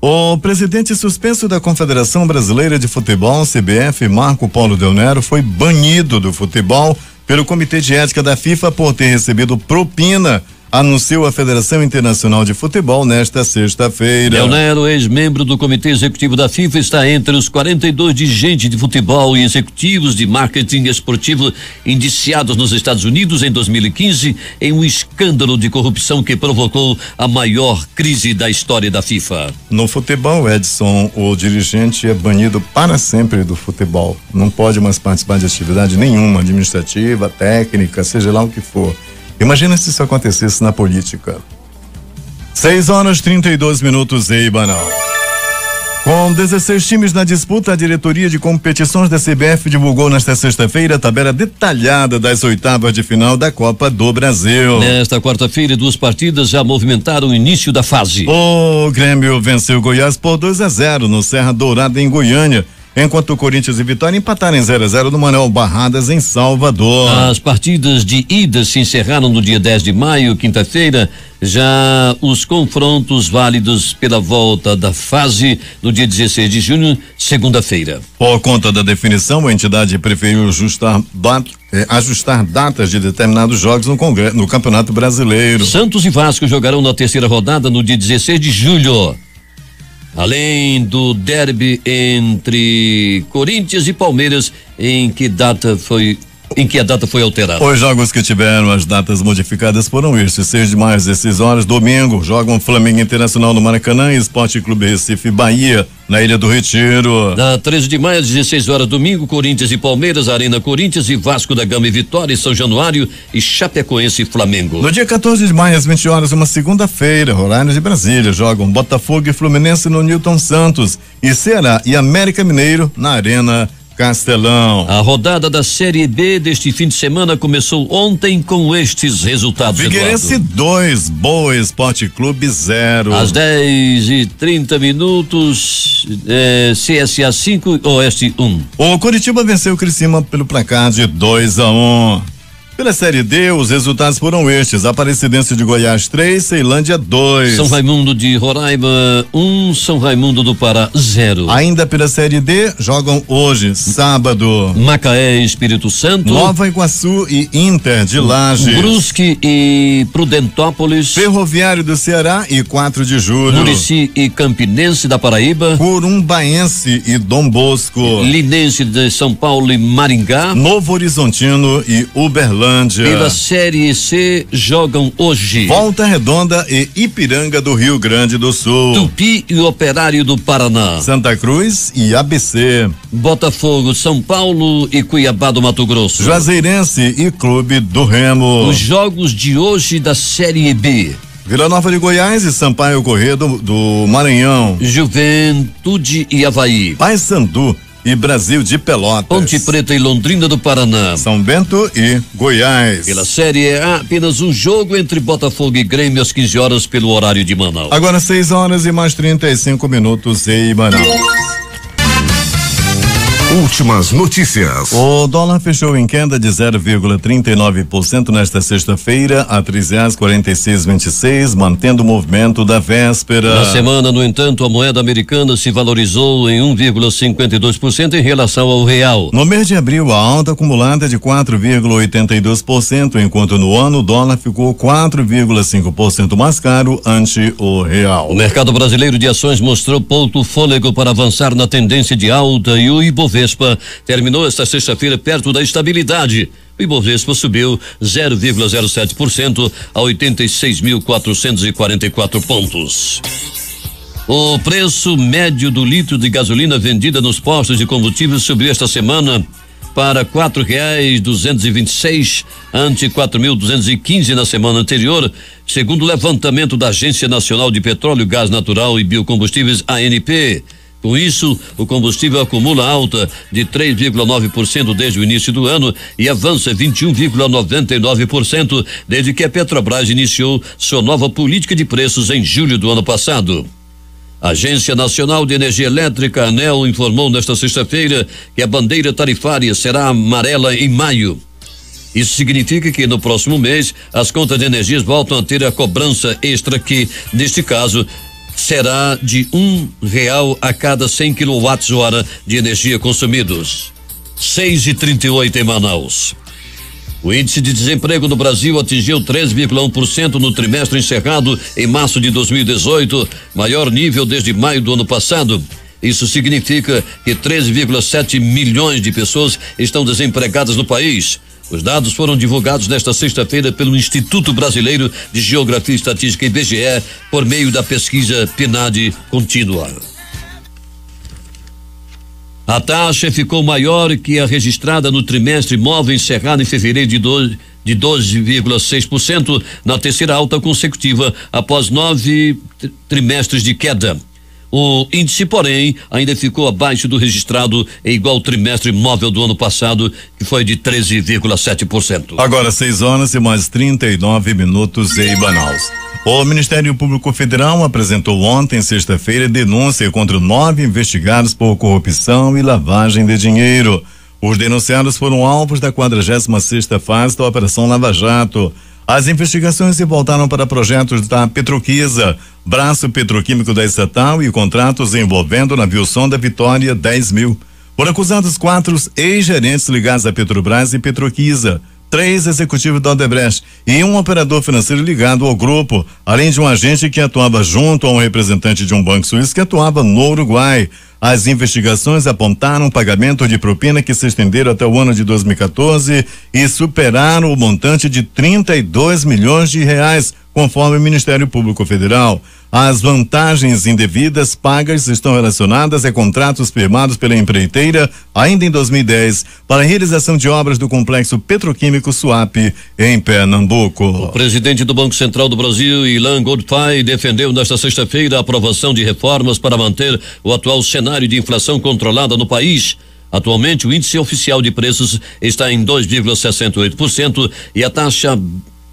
O presidente suspenso da Confederação Brasileira de Futebol, CBF, Marco Paulo Delnero, foi banido do futebol pelo Comitê de Ética da FIFA por ter recebido propina anunciou a Federação Internacional de Futebol nesta sexta-feira. Leonero, ex-membro do Comitê Executivo da FIFA, está entre os 42 dirigentes de futebol e executivos de marketing esportivo indiciados nos Estados Unidos em 2015 em um escândalo de corrupção que provocou a maior crise da história da FIFA. No futebol, Edson, o dirigente é banido para sempre do futebol. Não pode mais participar de atividade nenhuma, administrativa, técnica, seja lá o que for. Imagina se isso acontecesse na política. 6 horas 32 minutos Eibanal. Com 16 times na disputa, a diretoria de competições da CBF divulgou nesta sexta-feira a tabela detalhada das oitavas de final da Copa do Brasil. Nesta quarta-feira, duas partidas já movimentaram o início da fase. O Grêmio venceu Goiás por 2 a 0 no Serra Dourada em Goiânia enquanto o Corinthians e Vitória empataram em 0 a 0 no Manuel Barradas em Salvador. As partidas de ida se encerraram no dia 10 de maio, quinta-feira. Já os confrontos válidos pela volta da fase no dia 16 de junho, segunda-feira. Por conta da definição, a entidade preferiu ajustar, dat, eh, ajustar datas de determinados jogos no, no Campeonato Brasileiro. Santos e Vasco jogarão na terceira rodada no dia 16 de julho. Além do derby entre Corinthians e Palmeiras, em que data foi em que a data foi alterada? Os jogos que tiveram as datas modificadas foram estes: 6 de maio, 16 horas, domingo, jogam Flamengo Internacional no Maracanã e Esporte Clube Recife, Bahia, na Ilha do Retiro. Na 13 de maio, às 16 horas, domingo, Corinthians e Palmeiras, Arena Corinthians e Vasco da Gama e Vitória e São Januário e Chapecoense e Flamengo. No dia 14 de maio, às 20 horas, uma segunda-feira, horário de Brasília, jogam Botafogo e Fluminense no Nilton Santos e Ceará e América Mineiro na Arena Castelão. A rodada da Série B deste fim de semana começou ontem com estes resultados. Figueirense 2, Boa Esporte Clube 0. Às 10 e 30 minutos, eh, CSA 5, Oeste 1. Um. O Curitiba venceu o Criciúma pelo placar de 2 a 1. Um. Pela Série D, os resultados foram estes: Aparecidense de Goiás 3, Ceilândia 2. São Raimundo de Roraima 1, um, São Raimundo do Pará 0. Ainda pela Série D, jogam hoje, sábado. Macaé, Espírito Santo. Nova Iguaçu e Inter de Lages. Brusque e Prudentópolis. Ferroviário do Ceará e 4 de julho. Murici e Campinense da Paraíba. Curumbaense e Dom Bosco. Linense de São Paulo e Maringá. Novo Horizontino e Uberlândia. Hidrolândia. Pela Série C jogam hoje. Volta Redonda e Ipiranga do Rio Grande do Sul. Tupi e Operário do Paraná. Santa Cruz e ABC. Botafogo, São Paulo e Cuiabá do Mato Grosso. Juazeirense e Clube do Remo. Os jogos de hoje da Série B. Vila Nova de Goiás e Sampaio Corrêa do, do Maranhão. Juventude e Havaí. Paysandu e Brasil de Pelotas. Ponte Preta e Londrina do Paraná. São Bento e Goiás. Pela Série A, apenas um jogo entre Botafogo e Grêmio às 15 horas pelo horário de Manaus. Agora 6 horas e mais 35 minutos em Manaus. Últimas notícias. O dólar fechou em queda de 0,39% nesta sexta-feira a 3,4626, mantendo o movimento da véspera. Na semana, no entanto, a moeda americana se valorizou em 1,52% em relação ao real. No mês de abril, a alta acumulada é de 4,82%, enquanto no ano o dólar ficou 4,5% mais caro ante o real. O mercado brasileiro de ações mostrou pouco fôlego para avançar na tendência de alta e o Ibovespa Ibovespa terminou esta sexta-feira perto da estabilidade. O Ibovespa subiu 0,07% a 86.444 pontos. O preço médio do litro de gasolina vendida nos postos de combustível subiu esta semana para quatro reais duzentos ante quatro mil duzentos e quinze na semana anterior, segundo o levantamento da Agência Nacional de Petróleo, Gás Natural e Biocombustíveis ANP. Com isso, o combustível acumula alta de 3,9% desde o início do ano e avança 21,99% desde que a Petrobras iniciou sua nova política de preços em julho do ano passado. A Agência Nacional de Energia Elétrica, ANEL, informou nesta sexta-feira que a bandeira tarifária será amarela em maio. Isso significa que no próximo mês as contas de energias voltam a ter a cobrança extra que, neste caso, será de um real a cada 100 quilowatts hora de energia consumidos. 6 e 38 em Manaus. O índice de desemprego no Brasil atingiu 3,1% no trimestre encerrado em março de 2018, maior nível desde maio do ano passado. Isso significa que 3,7 milhões de pessoas estão desempregadas no país. Os dados foram divulgados nesta sexta-feira pelo Instituto Brasileiro de Geografia e Estatística IBGE por meio da pesquisa PNAD contínua. A taxa ficou maior que a registrada no trimestre móvel encerrado em fevereiro de 12 de 12,6% na terceira alta consecutiva após nove trimestres de queda. O índice, porém, ainda ficou abaixo do registrado em igual trimestre móvel do ano passado, que foi de 13,7%. Agora 6 horas e mais 39 minutos em Manaus. O Ministério Público Federal apresentou ontem, sexta-feira, denúncia contra nove investigados por corrupção e lavagem de dinheiro. Os denunciados foram alvos da 46ª fase da Operação Lava Jato. As investigações se voltaram para projetos da Petroquisa, braço petroquímico da estatal e contratos envolvendo o navio sonda Vitória 10 mil. Foram acusados quatro ex-gerentes ligados à Petrobras e Petroquisa três executivos da Odebrecht e um operador financeiro ligado ao grupo, além de um agente que atuava junto a um representante de um banco suíço que atuava no Uruguai. As investigações apontaram pagamento de propina que se estenderam até o ano de 2014 e superaram o montante de 32 milhões de reais, conforme o Ministério Público Federal. As vantagens indevidas pagas estão relacionadas a contratos firmados pela empreiteira ainda em 2010 para a realização de obras do complexo petroquímico Suap em Pernambuco. O presidente do Banco Central do Brasil, Ilan Goodfay, defendeu nesta sexta-feira a aprovação de reformas para manter o atual cenário de inflação controlada no país. Atualmente, o índice oficial de preços está em 2,68% e a taxa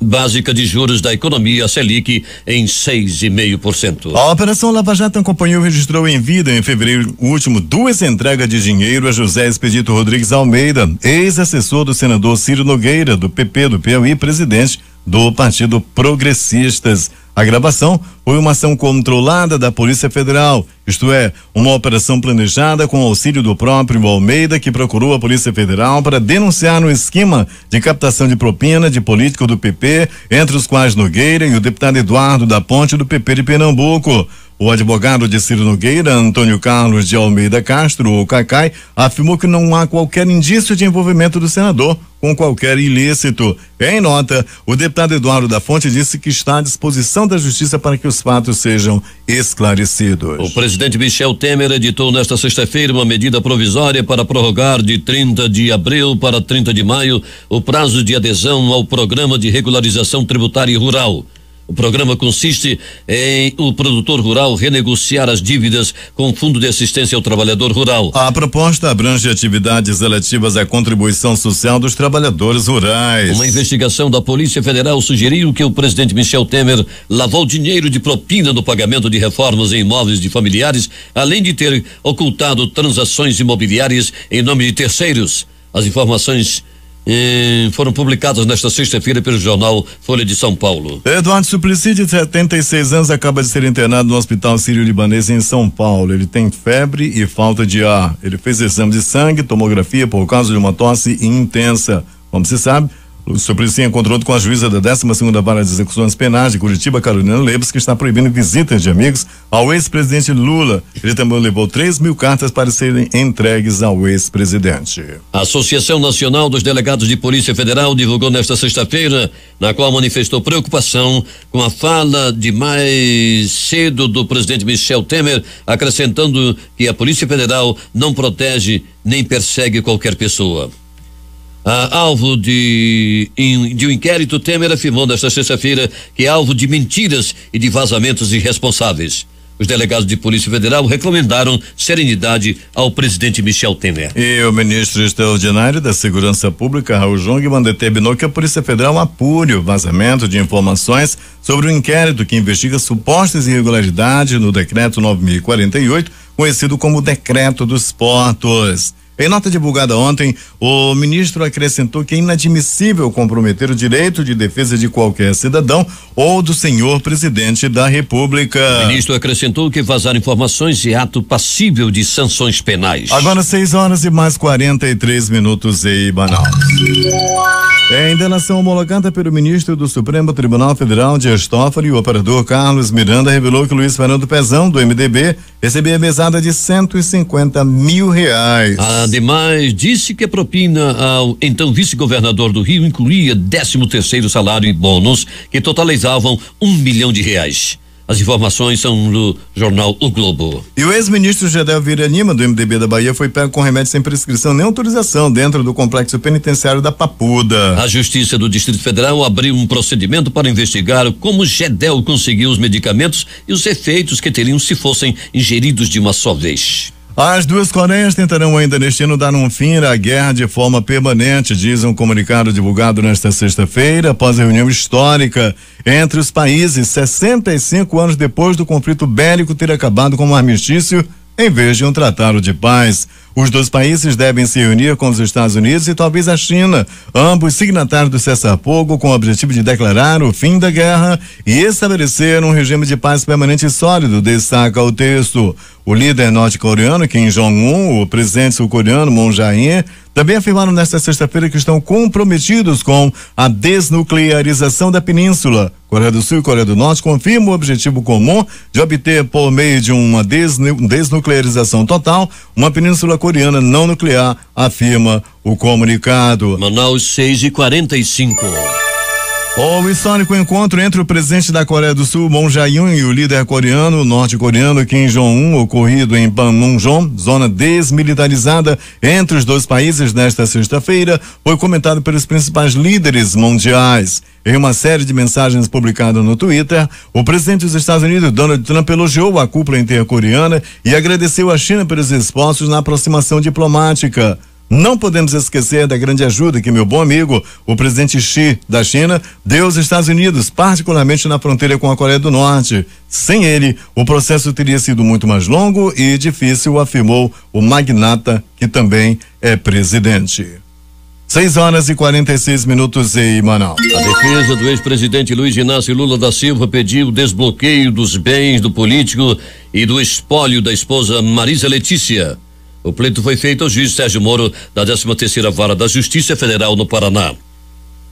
básica de juros da economia Selic em 6,5%. A Operação Lava Jato acompanhou e registrou em vida em fevereiro último duas entregas de dinheiro a José Expedito Rodrigues Almeida, ex-assessor do senador Ciro Nogueira, do PP do Piauí, presidente do Partido Progressistas. A gravação foi uma ação controlada da Polícia Federal, isto é, uma operação planejada com auxílio do próprio Almeida, que procurou a Polícia Federal para denunciar um esquema de captação de propina de político do PP, entre os quais Nogueira e o deputado Eduardo da Ponte do PP de Pernambuco. O advogado de Ciro Nogueira, Antônio Carlos de Almeida Castro, o Cacai, afirmou que não há qualquer indício de envolvimento do senador com qualquer ilícito. Em nota, o deputado Eduardo da Fonte disse que está à disposição da justiça para que os fatos sejam esclarecidos. O presidente Michel Temer editou nesta sexta-feira uma medida provisória para prorrogar de 30 de abril para 30 de maio o prazo de adesão ao programa de regularização tributária rural. O programa consiste em o produtor rural renegociar as dívidas com o Fundo de Assistência ao Trabalhador Rural. A proposta abrange atividades relativas à contribuição social dos trabalhadores rurais. Uma investigação da Polícia Federal sugeriu que o presidente Michel Temer lavou dinheiro de propina no pagamento de reformas em imóveis de familiares, além de ter ocultado transações imobiliárias em nome de terceiros. As informações e foram publicados nesta sexta-feira pelo jornal Folha de São Paulo. Eduardo Suplicy, de 76 anos, acaba de ser internado no Hospital Sírio-Libanês em São Paulo. Ele tem febre e falta de ar. Ele fez exame de sangue, tomografia por causa de uma tosse intensa. Como se sabe, Lúcio Suplicy encontrou-se com a juíza da 12ª Vara de Execuções Penais de Curitiba, Carolina Lebes, que está proibindo visitas de amigos ao ex-presidente Lula. Ele também levou 3 mil cartas para serem entregues ao ex-presidente. A Associação Nacional dos Delegados de Polícia Federal divulgou nesta sexta-feira, na qual manifestou preocupação com a fala de mais cedo do presidente Michel Temer, acrescentando que a Polícia Federal não protege nem persegue qualquer pessoa. Ah, alvo de, in, de um inquérito, Temer afirmou nesta sexta-feira que é alvo de mentiras e de vazamentos irresponsáveis. Os delegados de Polícia Federal recomendaram serenidade ao presidente Michel Temer. E o ministro extraordinário da Segurança Pública, Raul Jungmann, determinou que a Polícia Federal apure o vazamento de informações sobre o inquérito que investiga supostas irregularidades no decreto 9048, conhecido como Decreto dos Portos. Em nota divulgada ontem, o ministro acrescentou que é inadmissível comprometer o direito de defesa de qualquer cidadão ou do senhor presidente da República. O ministro acrescentou que vazar informações é ato passível de sanções penais. Agora 6 horas e mais 43 minutos e banal. É, em delação homologada pelo ministro do Supremo Tribunal Federal, de Toffoli, o operador Carlos Miranda revelou que Luiz Fernando Pezão, do MDB, recebia mesada de 150 mil reais. Ah. Ademais, disse que a é propina ao então vice-governador do Rio incluía 13 terceiro salário e bônus que totalizavam um milhão de reais. As informações são do jornal O Globo. E o ex-ministro Gedel Vieira Lima, do MDB da Bahia, foi pego com remédio sem prescrição nem autorização dentro do complexo penitenciário da Papuda. A Justiça do Distrito Federal abriu um procedimento para investigar como Gedel conseguiu os medicamentos e os efeitos que teriam se fossem ingeridos de uma só vez. As duas Coreias tentarão ainda neste ano dar um fim à guerra de forma permanente, diz um comunicado divulgado nesta sexta-feira, após a reunião histórica entre os países, 65 anos depois do conflito bélico ter acabado com um armistício em vez de um tratado de paz. Os dois países devem se unir com os Estados Unidos e talvez a China, ambos signatários do cessar-fogo, com o objetivo de declarar o fim da guerra e estabelecer um regime de paz permanente e sólido, destaca o texto. O líder norte-coreano Kim Jong-un, o presidente sul-coreano Moon Jae-in, também afirmaram nesta sexta-feira que estão comprometidos com a desnuclearização da península. Coreia do Sul e Coreia do Norte confirmam o objetivo comum de obter, por meio de uma desnuclearização total, uma península coreana não nuclear, afirma o comunicado. Manaus 6 e 45. O histórico encontro entre o presidente da Coreia do Sul, Moon Jae-in, e o líder coreano, norte-coreano Kim Jong-un, ocorrido em Panmunjom, zona desmilitarizada entre os dois países nesta sexta-feira, foi comentado pelos principais líderes mundiais. Em uma série de mensagens publicadas no Twitter, o presidente dos Estados Unidos, Donald Trump, elogiou a cúpula intercoreana e agradeceu à China pelos esforços na aproximação diplomática. Não podemos esquecer da grande ajuda que meu bom amigo, o presidente Xi da China, deu aos Estados Unidos, particularmente na fronteira com a Coreia do Norte. Sem ele, o processo teria sido muito mais longo e difícil, afirmou o magnata, que também é presidente. 6 horas e 46 minutos em Manaus. A defesa do ex-presidente Luiz Inácio Lula da Silva pediu desbloqueio dos bens do político e do espólio da esposa Marisa Letícia. O pleito foi feito ao juiz Sérgio Moro da 13 Vara da Justiça Federal no Paraná.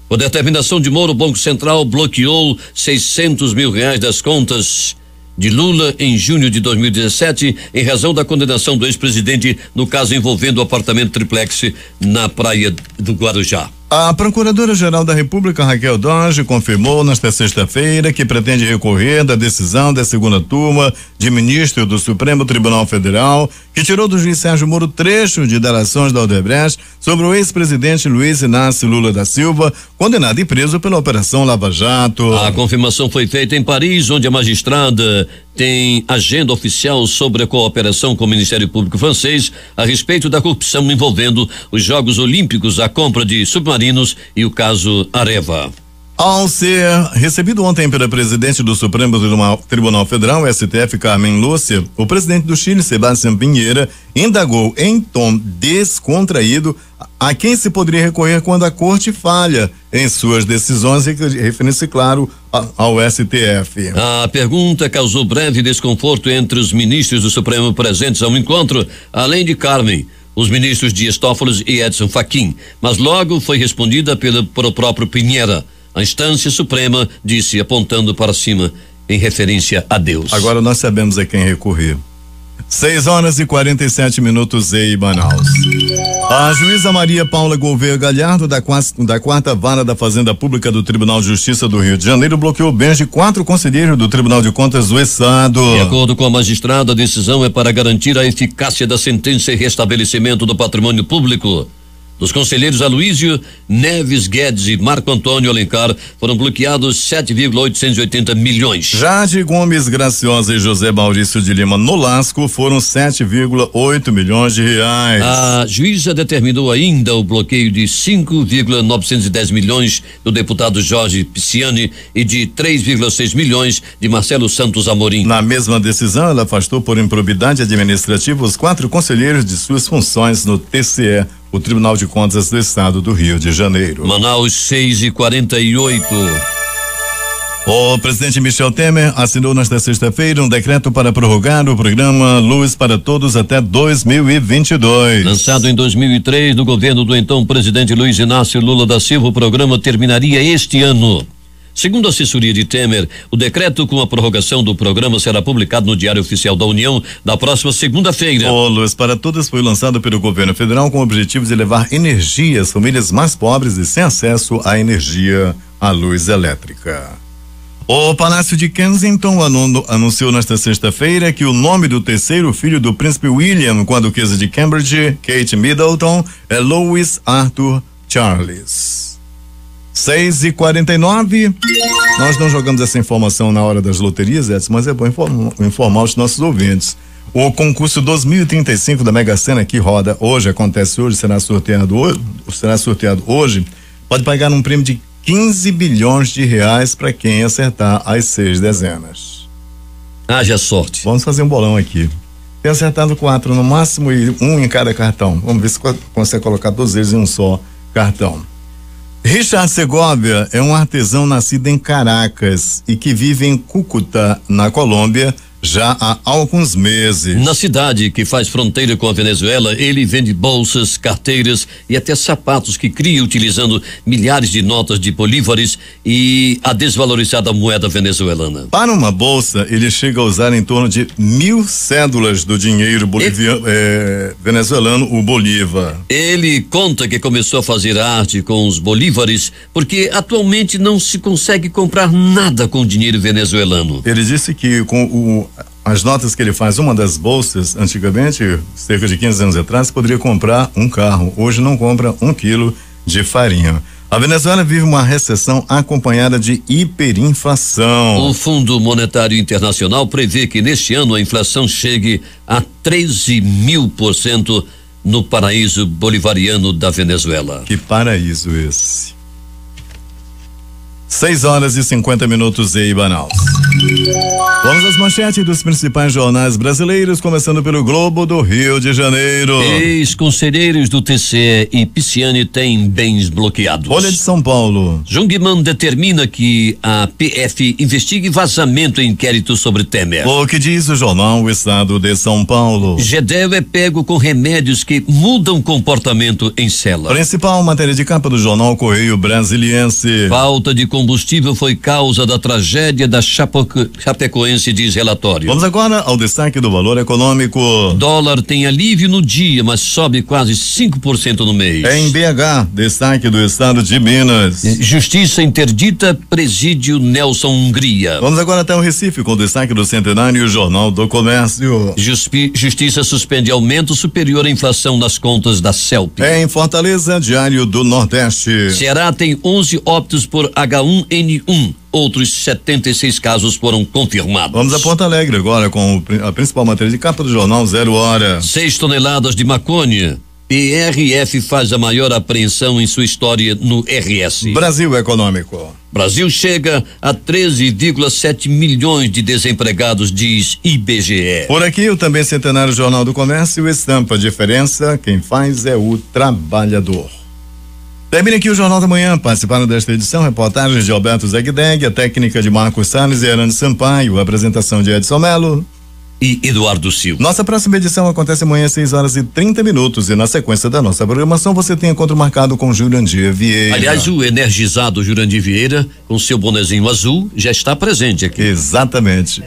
Por determinação de Moro, o Banco Central bloqueou 600 mil reais das contas de Lula em junho de 2017, em razão da condenação do ex-presidente no caso envolvendo o apartamento triplex na Praia do Guarujá. A Procuradora-Geral da República, Raquel Doge, confirmou nesta sexta-feira que pretende recorrer da decisão da segunda turma de ministro do Supremo Tribunal Federal, que tirou do juiz Sérgio Moro trecho de delações da Odebrecht sobre o ex-presidente Luiz Inácio Lula da Silva, condenado e preso pela Operação Lava Jato. A confirmação foi feita em Paris, onde a magistrada tem agenda oficial sobre a cooperação com o Ministério Público francês a respeito da corrupção envolvendo os Jogos Olímpicos, a compra de submarinos e o caso Areva. Ao ser recebido ontem pela presidente do Supremo Tribunal Federal, STF, Carmen Lúcia, o presidente do Chile, Sebastião Pinheira, indagou em tom descontraído a quem se poderia recorrer quando a corte falha em suas decisões, referindo-se, claro, ao STF. A pergunta causou breve desconforto entre os ministros do Supremo presentes ao encontro, além de Carmen os ministros de Tófolis e Edson Fachin, mas logo foi respondida pelo, pelo próprio Pinheira. A instância suprema disse, apontando para cima, em referência a Deus. Agora nós sabemos a quem recorrer. 6 horas e 47 minutos em Manaus. A juíza Maria Paula Gouveia Galhardo, da, quarta, da quarta vara da Fazenda Pública do Tribunal de Justiça do Rio de Janeiro, bloqueou bens de quatro conselheiros do Tribunal de Contas do Estado. De acordo com a magistrada, a decisão é para garantir a eficácia da sentença e restabelecimento do patrimônio público. Dos conselheiros Aloísio Neves Guedes e Marco Antônio Alencar foram bloqueados 7,880 milhões. Jade Gomes Graciosa e José Maurício de Lima Nolasco foram 7,8 milhões de reais. A juíza determinou ainda o bloqueio de 5,910 milhões do deputado Jorge Pisciani e de 3,6 milhões de Marcelo Santos Amorim. Na mesma decisão, ela afastou por improbidade administrativa os quatro conselheiros de suas funções no TCE o Tribunal de Contas do Estado do Rio de Janeiro. Manaus 6 e 48. O presidente Michel Temer assinou nesta sexta-feira um decreto para prorrogar o programa Luz para Todos até 2022. Lançado em 2003 no governo do então presidente Luiz Inácio Lula da Silva, o programa terminaria este ano. Segundo a assessoria de Temer, o decreto com a prorrogação do programa será publicado no Diário Oficial da União na próxima segunda-feira. O Luz para Todas foi lançado pelo governo federal com o objetivo de levar energia às famílias mais pobres e sem acesso à energia, à luz elétrica. O Palácio de Kensington anunciou nesta sexta-feira que o nome do terceiro filho do príncipe William com a duquesa de Cambridge, Kate Middleton, é Louis Arthur Charles. 6 e 49 Nós não jogamos essa informação na hora das loterias, Edson, mas é bom informar, informar os nossos ouvintes. O concurso 2035 da Mega Sena que roda hoje, acontece hoje, será sorteado hoje, será sorteado hoje, pode pagar um prêmio de 15 bilhões de reais para quem acertar as seis dezenas. Haja sorte. Vamos fazer um bolão aqui. Tem acertado quatro no máximo e um em cada cartão. Vamos ver se consegue colocar dois vezes em um só cartão. Richard Segovia é um artesão nascido em Caracas e que vive em Cúcuta, na Colômbia, já há alguns meses. Na cidade que faz fronteira com a Venezuela, ele vende bolsas, carteiras e até sapatos que cria utilizando milhares de notas de bolívares e a desvalorizada moeda venezuelana. Para uma bolsa, ele chega a usar em torno de mil cédulas do dinheiro boliviano, é, eh, venezuelano, o bolívar. Ele conta que começou a fazer arte com os bolívares porque atualmente não se consegue comprar nada com dinheiro venezuelano. Ele disse que com o as notas que ele faz, uma das bolsas, antigamente, cerca de 15 anos atrás, poderia comprar um carro. Hoje não compra um quilo de farinha. A Venezuela vive uma recessão acompanhada de hiperinflação. O Fundo Monetário Internacional prevê que neste ano a inflação chegue a 13 mil por cento no paraíso bolivariano da Venezuela. Que paraíso esse! 6 horas e 50 minutos em Manaus. Vamos às manchetes dos principais jornais brasileiros, começando pelo Globo do Rio de Janeiro. Ex-conselheiros do TCE e Pisciani têm bens bloqueados. Olha de São Paulo. Jungmann determina que a PF investigue vazamento em inquérito sobre Temer. O que diz o jornal O Estado de São Paulo. Gedel é pego com remédios que mudam comportamento em cela. Principal matéria de capa do jornal Correio Brasiliense. Falta de combustível foi causa da tragédia da Chapoc Chapecoense, diz relatório. Vamos agora ao destaque do valor econômico. Dólar tem alívio no dia, mas sobe quase 5% no mês. em BH, destaque do estado de Minas. É, justiça interdita presídio Nelson Hungria. Vamos agora até o Recife com o destaque do Centenário Jornal do Comércio. Juspi Justiça suspende aumento superior à inflação nas contas da CELP. É em Fortaleza, Diário do Nordeste. Ceará tem 11 óbitos por H1 H1N1. Outros 76 casos foram confirmados. Vamos a Porto Alegre agora com a principal matéria de capa do jornal Zero Hora. Seis toneladas de maconha. PRF faz a maior apreensão em sua história no RS. Brasil Econômico. Brasil chega a 13,7 milhões de desempregados, diz IBGE. Por aqui, o também centenário Jornal do Comércio estampa a diferença. Quem faz é o trabalhador. Termina aqui o Jornal da Manhã. Participaram desta edição reportagens de Alberto Zegdeg, a técnica de Marcos Salles e Hernandes Sampaio, a apresentação de Edson Melo e Eduardo Silva. Nossa próxima edição acontece amanhã às 6 horas e 30 minutos e na sequência da nossa programação você tem encontro marcado com Jurandir Vieira. Aliás, o energizado Jurandir Vieira, com seu bonezinho azul, já está presente aqui. Exatamente.